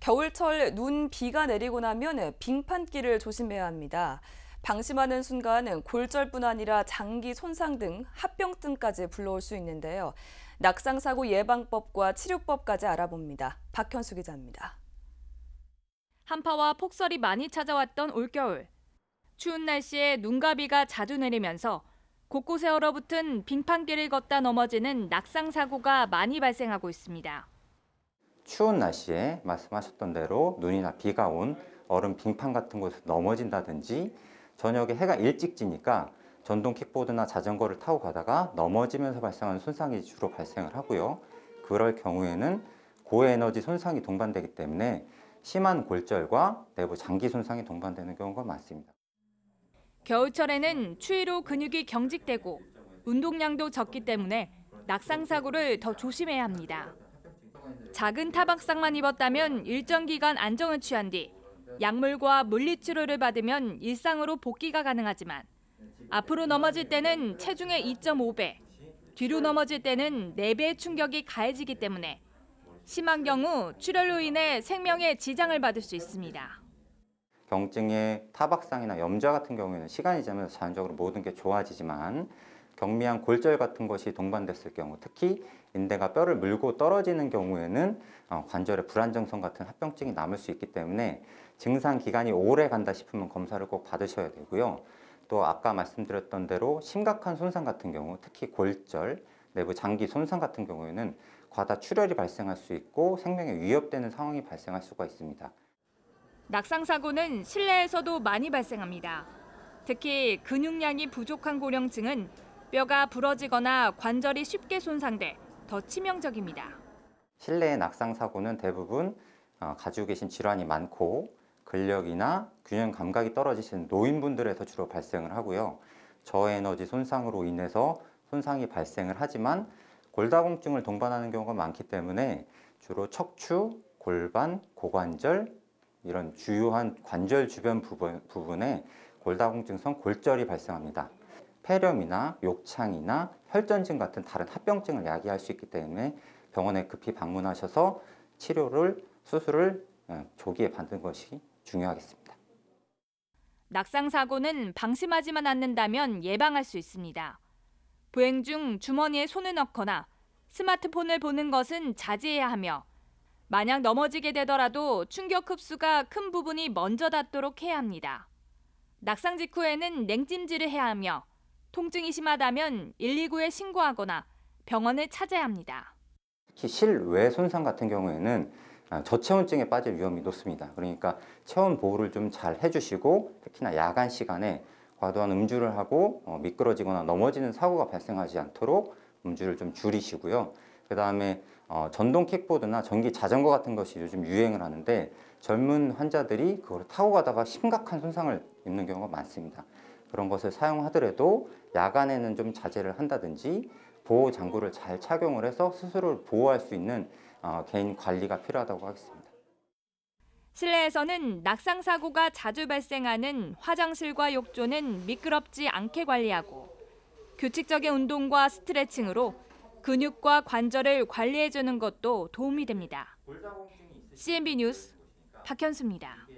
겨울철 눈, 비가 내리고 나면 빙판길을 조심해야 합니다. 방심하는 순간 골절뿐 아니라 장기 손상 등 합병증까지 불러올 수 있는데요. 낙상사고 예방법과 치료법까지 알아봅니다. 박현수 기자입니다. 한파와 폭설이 많이 찾아왔던 올겨울. 추운 날씨에 눈과 비가 자주 내리면서 곳곳에 얼어붙은 빙판길을 걷다 넘어지는 낙상사고가 많이 발생하고 있습니다. 추운 날씨에 말씀하셨던 대로 눈이나 비가 온 얼음 빙판 같은 곳에서 넘어진다든지 저녁에 해가 일찍 지니까 전동 킥보드나 자전거를 타고 가다가 넘어지면서 발생하는 손상이 주로 발생을 하고요. 그럴 경우에는 고에너지 손상이 동반되기 때문에 심한 골절과 내부 장기 손상이 동반되는 경우가 많습니다. 겨울철에는 추위로 근육이 경직되고 운동량도 적기 때문에 낙상 사고를 더 조심해야 합니다. 작은 타박상만 입었다면 일정 기간 안정을 취한 뒤 약물과 물리치료를 받으면 일상으로 복귀가 가능하지만 앞으로 넘어질 때는 체중의 2.5배, 뒤로 넘어질 때는 4배의 충격이 가해지기 때문에 심한 경우 출혈로 인해 생명에 지장을 받을 수 있습니다. 경증의 타박상이나 염좌 같은 경우에는 시간이 지나면서 자연적으로 모든 게 좋아지지만 경미한 골절 같은 것이 동반됐을 경우 특히 인대가 뼈를 물고 떨어지는 경우에는 어, 관절의 불안정성 같은 합병증이 남을 수 있기 때문에 증상 기간이 오래 간다 싶으면 검사를 꼭 받으셔야 되고요. 또 아까 말씀드렸던 대로 심각한 손상 같은 경우 특히 골절, 내부 장기 손상 같은 경우에는 과다 출혈이 발생할 수 있고 생명에 위협되는 상황이 발생할 수가 있습니다. 낙상 사고는 실내에서도 많이 발생합니다. 특히 근육량이 부족한 고령층은 뼈가 부러지거나 관절이 쉽게 손상돼 더 치명적입니다. 실내 낙상 사고는 대부분 어, 가지고 계신 질환이 많고 근력이나 균형 감각이 떨어지신 노인분들에서 주로 발생을 하고요. 저에너지 손상으로 인해서 손상이 발생을 하지만 골다공증을 동반하는 경우가 많기 때문에 주로 척추, 골반, 고관절 이런 주요한 관절 주변 부분, 부분에 골다공증성 골절이 발생합니다. 폐렴이나 욕창이나 혈전증 같은 다른 합병증을 야기할 수 있기 때문에 병원에 급히 방문하셔서 치료를 수술을 예, 조기에 받는 것이 중요하겠습니다. 낙상 사고는 방심하지만 않는다면 예방할 수 있습니다. 보행 중 주머니에 손을 넣거나 스마트폰을 보는 것은 자제해야 하며 만약 넘어지게 되더라도 충격 흡수가 큰 부분이 먼저 닿도록 해야 합니다. 낙상 직후에는 냉찜질을 해야 하며 통증이 심하다면 119에 신고하거나 병원을 찾아야 합니다. 특히 실외 손상 같은 경우에는 아, 저체온증에 빠질 위험이 높습니다. 그러니까 체온 보호를 좀 잘 해주시고 특히나 야간 시간에 과도한 음주를 하고 어, 미끄러지거나 넘어지는 사고가 발생하지 않도록 음주를 좀 줄이시고요. 그 다음에 어, 전동 킥보드나 전기 자전거 같은 것이 요즘 유행을 하는데 젊은 환자들이 그걸 타고 가다가 심각한 손상을 입는 경우가 많습니다. 그런 것을 사용하더라도 야간에는 좀 자제를 한다든지 보호 장구를 잘 착용을 해서 스스로를 보호할 수 있는 어, 개인 관리가 필요하다고 하겠습니다. 실내에서는 낙상 사고가 자주 발생하는 화장실과 욕조는 미끄럽지 않게 관리하고 규칙적인 운동과 스트레칭으로 근육과 관절을 관리해주는 것도 도움이 됩니다. CNB 뉴스 박현수입니다.